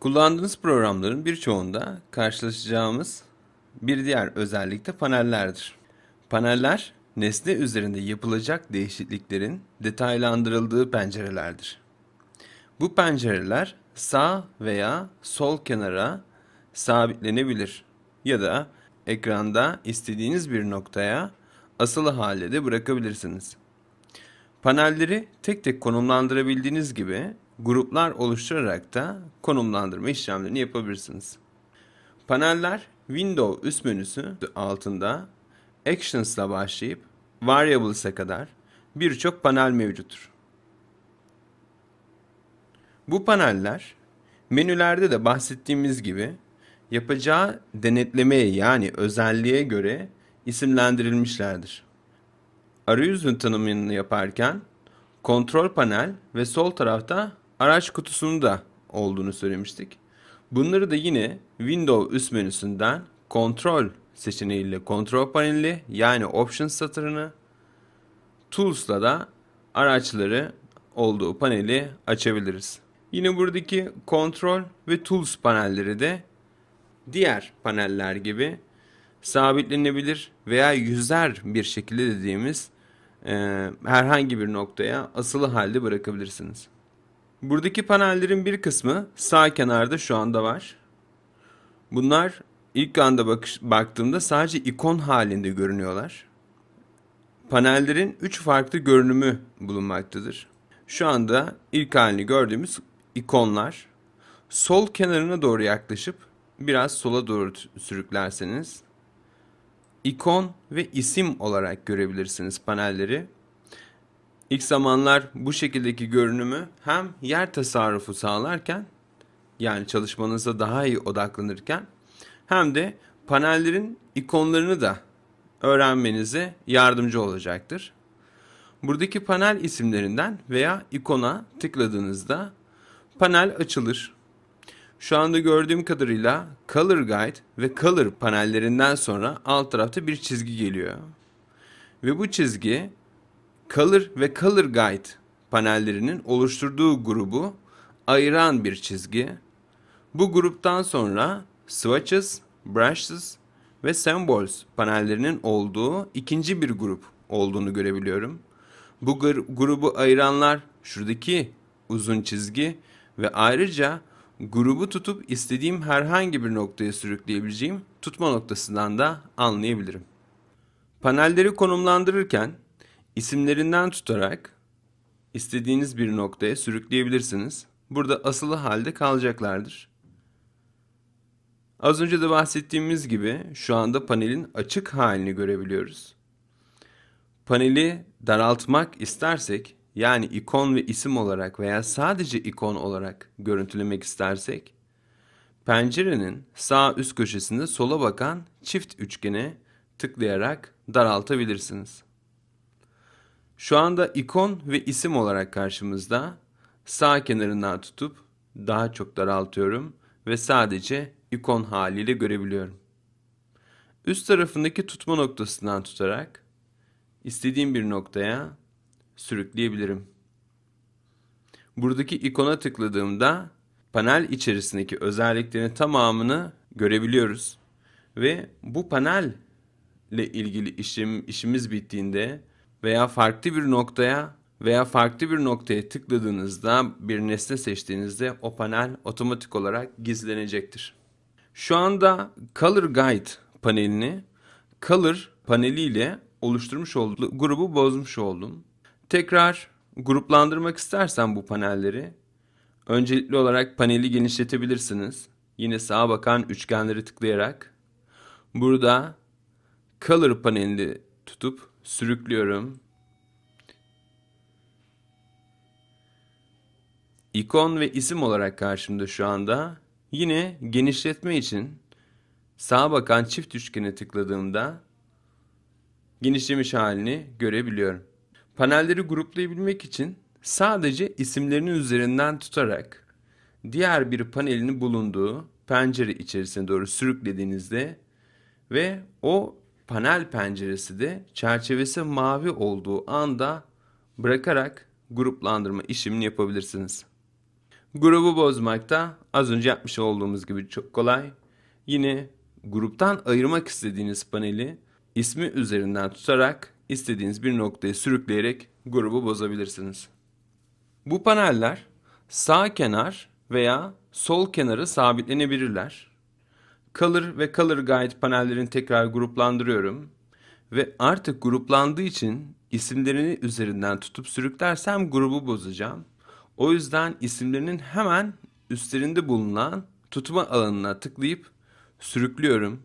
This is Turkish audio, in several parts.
Kullandığınız programların birçoğunda karşılaşacağımız bir diğer özellik de panellerdir. Paneller, nesne üzerinde yapılacak değişikliklerin detaylandırıldığı pencerelerdir. Bu pencereler sağ veya sol kenara sabitlenebilir ya da ekranda istediğiniz bir noktaya asılı halde de bırakabilirsiniz. Panelleri tek tek konumlandırabildiğiniz gibi gruplar oluşturarak da konumlandırma işlemlerini yapabilirsiniz. Paneller Windows üst menüsü altında Actions ile başlayıp Variables'e kadar birçok panel mevcuttur. Bu paneller menülerde de bahsettiğimiz gibi yapacağı denetlemeye yani özelliğe göre isimlendirilmişlerdir arayüzün tanımını yaparken kontrol panel ve sol tarafta araç kutusunu da olduğunu söylemiştik. Bunları da yine Windows üst menüsünden kontrol seçeneğiyle kontrol paneli yani options satırını Tools'la da araçları olduğu paneli açabiliriz. Yine buradaki kontrol ve Tools panelleri de diğer paneller gibi sabitlenebilir veya yüzer bir şekilde dediğimiz e, herhangi bir noktaya asılı halde bırakabilirsiniz. Buradaki panellerin bir kısmı sağ kenarda şu anda var. Bunlar ilk anda bakış, baktığımda sadece ikon halinde görünüyorlar. Panellerin 3 farklı görünümü bulunmaktadır. Şu anda ilk halini gördüğümüz ikonlar. Sol kenarına doğru yaklaşıp biraz sola doğru sürüklerseniz ikon ve isim olarak görebilirsiniz panelleri. İlk zamanlar bu şekildeki görünümü hem yer tasarrufu sağlarken yani çalışmanıza daha iyi odaklanırken hem de panellerin ikonlarını da öğrenmenize yardımcı olacaktır. Buradaki panel isimlerinden veya ikona tıkladığınızda panel açılır. Şu anda gördüğüm kadarıyla Color Guide ve Color panellerinden sonra alt tarafta bir çizgi geliyor. Ve bu çizgi Color ve Color Guide panellerinin oluşturduğu grubu ayıran bir çizgi. Bu gruptan sonra Swatches, Brushes ve Symbols panellerinin olduğu ikinci bir grup olduğunu görebiliyorum. Bu grubu ayıranlar şuradaki uzun çizgi ve ayrıca grubu tutup istediğim herhangi bir noktaya sürükleyebileceğim tutma noktasından da anlayabilirim. Panelleri konumlandırırken isimlerinden tutarak istediğiniz bir noktaya sürükleyebilirsiniz. Burada asılı halde kalacaklardır. Az önce de bahsettiğimiz gibi şu anda panelin açık halini görebiliyoruz. Paneli daraltmak istersek yani ikon ve isim olarak veya sadece ikon olarak görüntülemek istersek, pencerenin sağ üst köşesinde sola bakan çift üçgeni tıklayarak daraltabilirsiniz. Şu anda ikon ve isim olarak karşımızda sağ kenarından tutup daha çok daraltıyorum ve sadece ikon haliyle görebiliyorum. Üst tarafındaki tutma noktasından tutarak istediğim bir noktaya sürükleyebilirim. Buradaki ikona tıkladığımda panel içerisindeki özelliklerin tamamını görebiliyoruz. Ve bu panel ile ilgili işim, işimiz bittiğinde veya farklı bir noktaya veya farklı bir noktaya tıkladığınızda bir nesne seçtiğinizde o panel otomatik olarak gizlenecektir. Şu anda Color Guide panelini Color paneliyle oluşturmuş olduğum grubu bozmuş oldum. Tekrar gruplandırmak istersen bu panelleri öncelikli olarak paneli genişletebilirsiniz. Yine sağa bakan üçgenleri tıklayarak burada color panelini tutup sürüklüyorum. İkon ve isim olarak karşımda şu anda. Yine genişletme için sağa bakan çift üçgene tıkladığımda genişlemiş halini görebiliyorum. Panelleri gruplayabilmek için sadece isimlerinin üzerinden tutarak diğer bir panelin bulunduğu pencere içerisine doğru sürüklediğinizde ve o panel penceresi de çerçevesi mavi olduğu anda bırakarak gruplandırma işimini yapabilirsiniz. Grubu bozmak da az önce yapmış olduğumuz gibi çok kolay. Yine gruptan ayırmak istediğiniz paneli ismi üzerinden tutarak istediğiniz bir noktaya sürükleyerek grubu bozabilirsiniz. Bu paneller sağ kenar veya sol kenarı sabitlenebilirler. Color ve Color Guide panellerini tekrar gruplandırıyorum ve artık gruplandığı için isimlerini üzerinden tutup sürüklersem grubu bozacağım. O yüzden isimlerinin hemen üstlerinde bulunan tutma alanına tıklayıp sürüklüyorum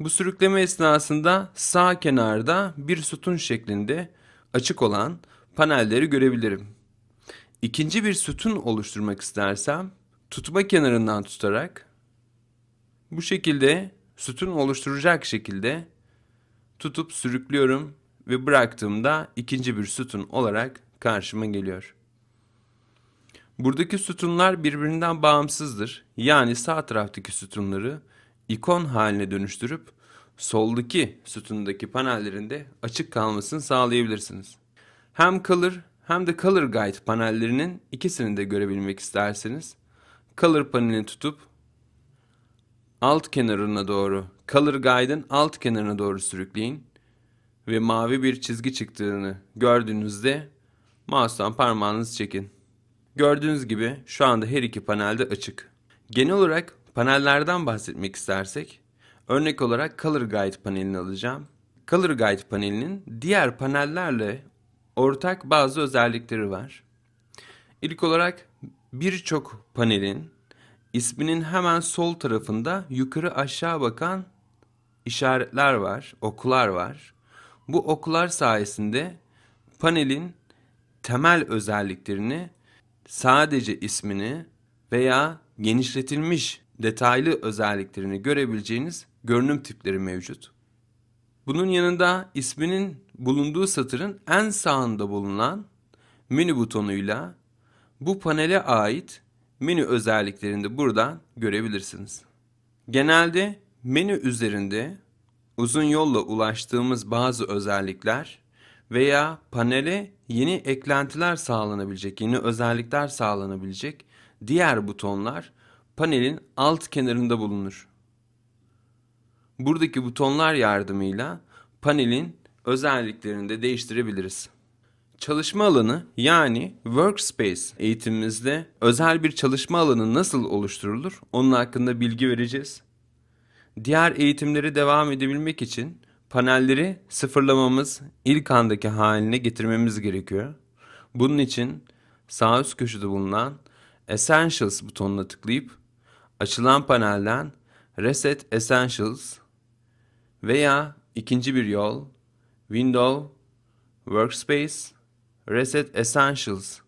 bu sürükleme esnasında sağ kenarda bir sütun şeklinde açık olan panelleri görebilirim. İkinci bir sütun oluşturmak istersem tutma kenarından tutarak bu şekilde sütun oluşturacak şekilde tutup sürüklüyorum ve bıraktığımda ikinci bir sütun olarak karşıma geliyor. Buradaki sütunlar birbirinden bağımsızdır. Yani sağ taraftaki sütunları ikon haline dönüştürüp soldaki sütundaki panellerinde açık kalmasını sağlayabilirsiniz. Hem Color hem de Color Guide panellerinin ikisini de görebilmek isterseniz Color panelini tutup alt kenarına doğru Color Guide'ın alt kenarına doğru sürükleyin ve mavi bir çizgi çıktığını gördüğünüzde mouse'dan parmağınızı çekin. Gördüğünüz gibi şu anda her iki panelde açık. Genel olarak Panellerden bahsetmek istersek, örnek olarak Color Guide panelini alacağım. Color Guide panelinin diğer panellerle ortak bazı özellikleri var. İlk olarak birçok panelin isminin hemen sol tarafında yukarı aşağı bakan işaretler var, oklar var. Bu oklar sayesinde panelin temel özelliklerini sadece ismini veya genişletilmiş detaylı özelliklerini görebileceğiniz görünüm tipleri mevcut. Bunun yanında isminin bulunduğu satırın en sağında bulunan menü butonuyla bu panele ait menü özelliklerini de buradan görebilirsiniz. Genelde menü üzerinde uzun yolla ulaştığımız bazı özellikler veya panele yeni eklentiler sağlanabilecek, yeni özellikler sağlanabilecek diğer butonlar panelin alt kenarında bulunur. Buradaki butonlar yardımıyla panelin özelliklerini de değiştirebiliriz. Çalışma alanı yani workspace eğitimimizde özel bir çalışma alanı nasıl oluşturulur onun hakkında bilgi vereceğiz. Diğer eğitimleri devam edebilmek için panelleri sıfırlamamız ilk andaki haline getirmemiz gerekiyor. Bunun için sağ üst köşede bulunan Essentials butonuna tıklayıp açılan panelden Reset Essentials veya ikinci bir yol Window Workspace Reset Essentials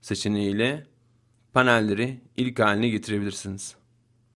seçeneğiyle panelleri ilk haline getirebilirsiniz.